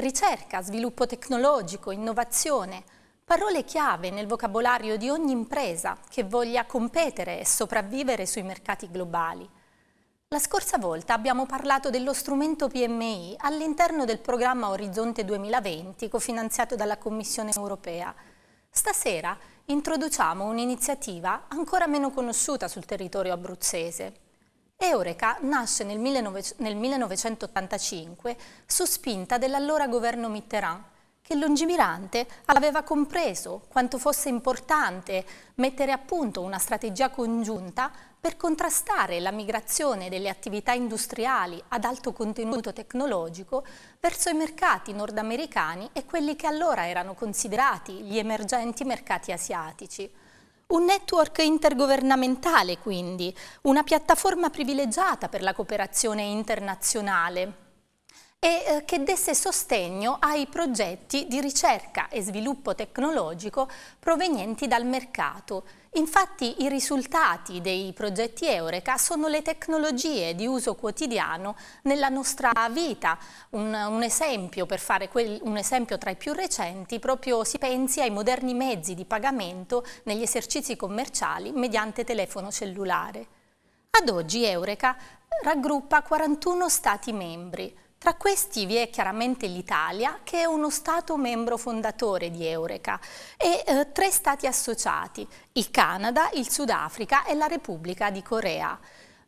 Ricerca, sviluppo tecnologico, innovazione, parole chiave nel vocabolario di ogni impresa che voglia competere e sopravvivere sui mercati globali. La scorsa volta abbiamo parlato dello strumento PMI all'interno del programma Orizzonte 2020 cofinanziato dalla Commissione europea. Stasera introduciamo un'iniziativa ancora meno conosciuta sul territorio abruzzese, Eureka nasce nel, 1985 su spinta dell'allora governo Mitterrand, che lungimirante aveva compreso quanto fosse importante mettere a punto una strategia congiunta per contrastare la migrazione delle attività industriali ad alto contenuto tecnologico verso i mercati nordamericani e quelli che allora erano considerati gli emergenti mercati asiatici. Un network intergovernamentale quindi, una piattaforma privilegiata per la cooperazione internazionale e eh, che desse sostegno ai progetti di ricerca e sviluppo tecnologico provenienti dal mercato. Infatti i risultati dei progetti Eureka sono le tecnologie di uso quotidiano nella nostra vita. Un, un esempio, per fare quel, un esempio tra i più recenti, proprio si pensi ai moderni mezzi di pagamento negli esercizi commerciali mediante telefono cellulare. Ad oggi Eureka eh, raggruppa 41 Stati membri, tra questi vi è chiaramente l'Italia, che è uno Stato membro fondatore di Eureka, e eh, tre Stati associati, il Canada, il Sudafrica e la Repubblica di Corea.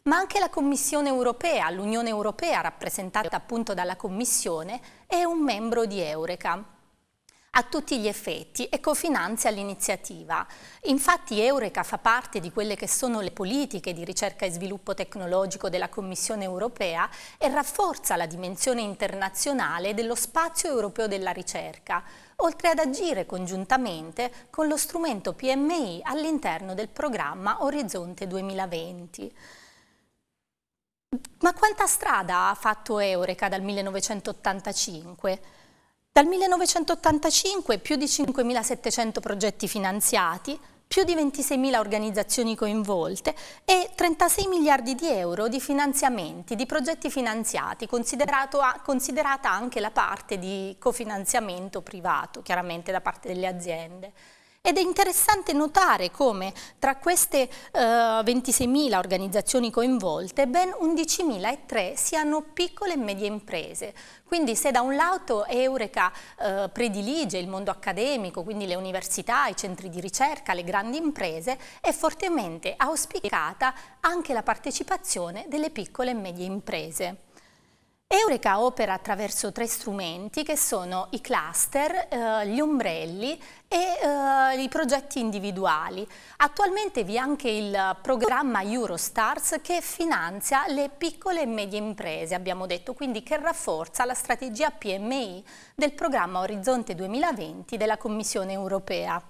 Ma anche la Commissione europea, l'Unione europea rappresentata appunto dalla Commissione, è un membro di Eureka a tutti gli effetti e cofinanzia l'iniziativa. Infatti Eureka fa parte di quelle che sono le politiche di ricerca e sviluppo tecnologico della Commissione europea e rafforza la dimensione internazionale dello spazio europeo della ricerca, oltre ad agire congiuntamente con lo strumento PMI all'interno del programma Orizzonte 2020. Ma quanta strada ha fatto Eureka dal 1985? Dal 1985 più di 5.700 progetti finanziati, più di 26.000 organizzazioni coinvolte e 36 miliardi di euro di finanziamenti, di progetti finanziati, considerata anche la parte di cofinanziamento privato, chiaramente da parte delle aziende. Ed è interessante notare come tra queste eh, 26.000 organizzazioni coinvolte ben 11.003 siano piccole e medie imprese. Quindi se da un lato Eureka eh, predilige il mondo accademico, quindi le università, i centri di ricerca, le grandi imprese, è fortemente auspicata anche la partecipazione delle piccole e medie imprese. Eureka opera attraverso tre strumenti che sono i cluster, eh, gli ombrelli e eh, i progetti individuali. Attualmente vi è anche il programma Eurostars che finanzia le piccole e medie imprese, abbiamo detto, quindi che rafforza la strategia PMI del programma Orizzonte 2020 della Commissione europea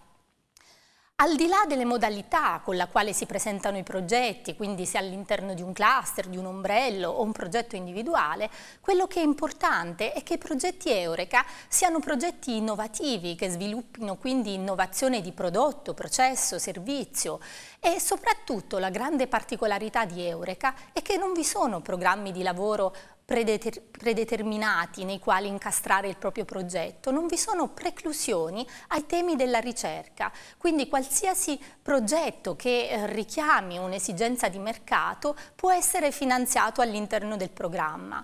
al di là delle modalità con la quale si presentano i progetti, quindi se all'interno di un cluster, di un ombrello o un progetto individuale, quello che è importante è che i progetti Eureka siano progetti innovativi, che sviluppino quindi innovazione di prodotto, processo, servizio e soprattutto la grande particolarità di Eureka è che non vi sono programmi di lavoro predeter predeterminati nei quali incastrare il proprio progetto, non vi sono preclusioni ai temi della ricerca, quindi qualsiasi progetto che eh, richiami un'esigenza di mercato può essere finanziato all'interno del programma.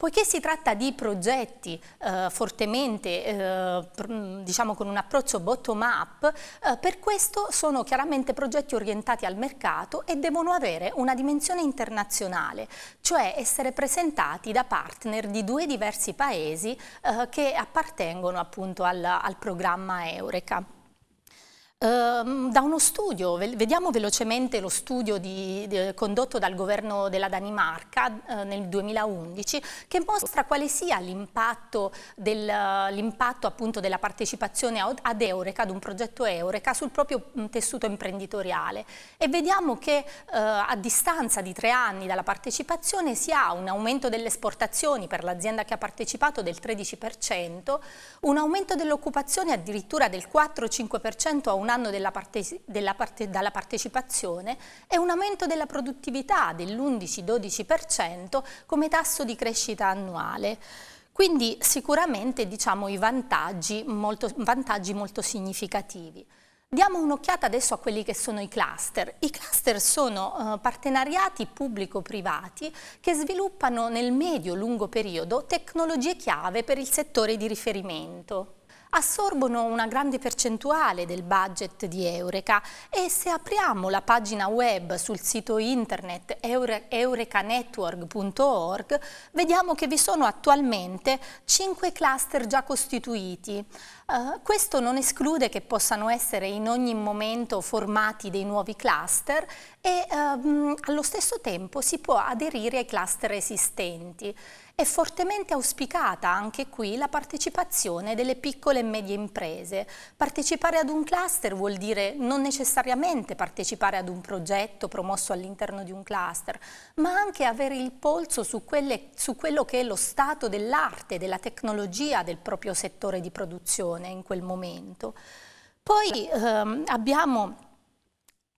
Poiché si tratta di progetti eh, fortemente, eh, diciamo con un approccio bottom-up, eh, per questo sono chiaramente progetti orientati al mercato e devono avere una dimensione internazionale, cioè essere presentati da partner di due diversi paesi eh, che appartengono appunto al, al programma Eureka. Ehm, da uno studio, vediamo velocemente lo studio di, di, condotto dal governo della Danimarca eh, nel 2011 che mostra quale sia l'impatto del, della partecipazione ad Eureka, ad un progetto Eureka, sul proprio tessuto imprenditoriale e vediamo che eh, a distanza di tre anni dalla partecipazione si ha un aumento delle esportazioni per l'azienda che ha partecipato del 13%, un aumento dell'occupazione addirittura del 4-5% a un anno della parte, della parte, dalla partecipazione e un aumento della produttività dell'11-12% come tasso di crescita annuale. Quindi sicuramente diciamo, i vantaggi molto, vantaggi molto significativi. Diamo un'occhiata adesso a quelli che sono i cluster. I cluster sono eh, partenariati pubblico-privati che sviluppano nel medio-lungo periodo tecnologie chiave per il settore di riferimento assorbono una grande percentuale del budget di Eureka e se apriamo la pagina web sul sito internet eurekanetwork.org vediamo che vi sono attualmente 5 cluster già costituiti. Uh, questo non esclude che possano essere in ogni momento formati dei nuovi cluster e um, allo stesso tempo si può aderire ai cluster esistenti è fortemente auspicata anche qui la partecipazione delle piccole e medie imprese. Partecipare ad un cluster vuol dire non necessariamente partecipare ad un progetto promosso all'interno di un cluster, ma anche avere il polso su, quelle, su quello che è lo stato dell'arte, della tecnologia del proprio settore di produzione in quel momento. Poi ehm, abbiamo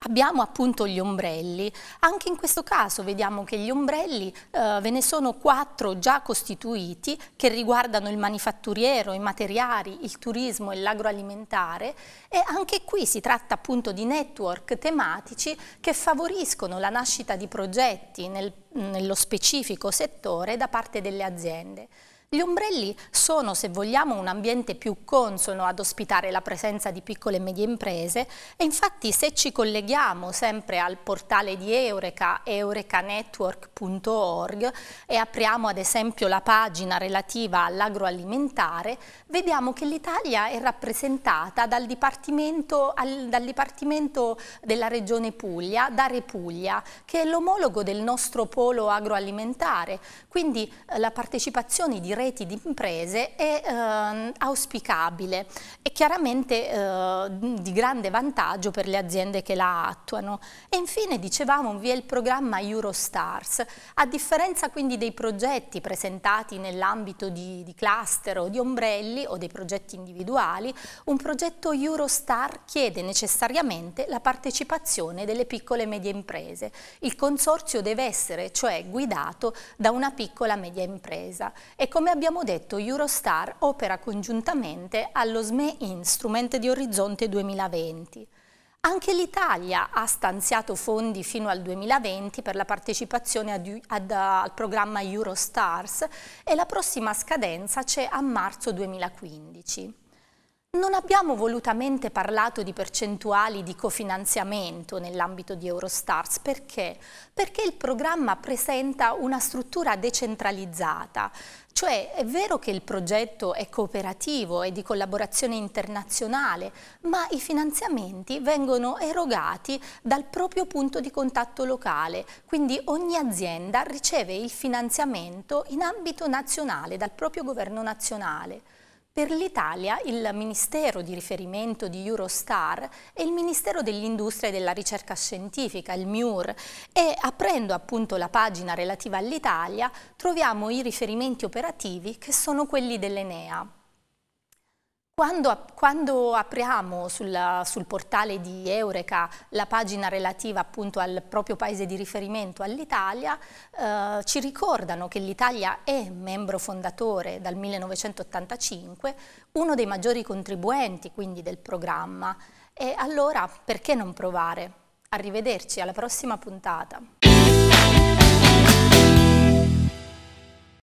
Abbiamo appunto gli ombrelli, anche in questo caso vediamo che gli ombrelli eh, ve ne sono quattro già costituiti che riguardano il manifatturiero, i materiali, il turismo e l'agroalimentare e anche qui si tratta appunto di network tematici che favoriscono la nascita di progetti nel, nello specifico settore da parte delle aziende. Gli ombrelli sono, se vogliamo, un ambiente più consono ad ospitare la presenza di piccole e medie imprese e infatti se ci colleghiamo sempre al portale di Eureka, eurecanetwork.org e apriamo ad esempio la pagina relativa all'agroalimentare, vediamo che l'Italia è rappresentata dal Dipartimento, al, dal Dipartimento della Regione Puglia, da Repuglia, che è l'omologo del nostro polo agroalimentare, quindi eh, la partecipazione diretta reti di imprese è eh, auspicabile e chiaramente eh, di grande vantaggio per le aziende che la attuano. E infine dicevamo vi è il programma Eurostars, a differenza quindi dei progetti presentati nell'ambito di, di cluster o di ombrelli o dei progetti individuali, un progetto Eurostar chiede necessariamente la partecipazione delle piccole e medie imprese. Il consorzio deve essere cioè guidato da una piccola e media impresa e come abbiamo detto Eurostar opera congiuntamente allo sme Instrument di Orizzonte 2020. Anche l'Italia ha stanziato fondi fino al 2020 per la partecipazione ad, ad, al programma Eurostars e la prossima scadenza c'è a marzo 2015. Non abbiamo volutamente parlato di percentuali di cofinanziamento nell'ambito di Eurostars, perché? Perché il programma presenta una struttura decentralizzata, cioè è vero che il progetto è cooperativo e di collaborazione internazionale, ma i finanziamenti vengono erogati dal proprio punto di contatto locale, quindi ogni azienda riceve il finanziamento in ambito nazionale, dal proprio governo nazionale. Per l'Italia il ministero di riferimento di Eurostar è il Ministero dell'Industria e della Ricerca Scientifica, il MIUR, e aprendo appunto la pagina relativa all'Italia troviamo i riferimenti operativi che sono quelli dell'Enea. Quando, quando, apriamo sulla, sul portale di Eureka la pagina relativa appunto al proprio paese di riferimento, all'Italia, eh, ci ricordano che l'Italia è membro fondatore dal 1985, uno dei maggiori contribuenti quindi del programma. E allora perché non provare? Arrivederci alla prossima puntata.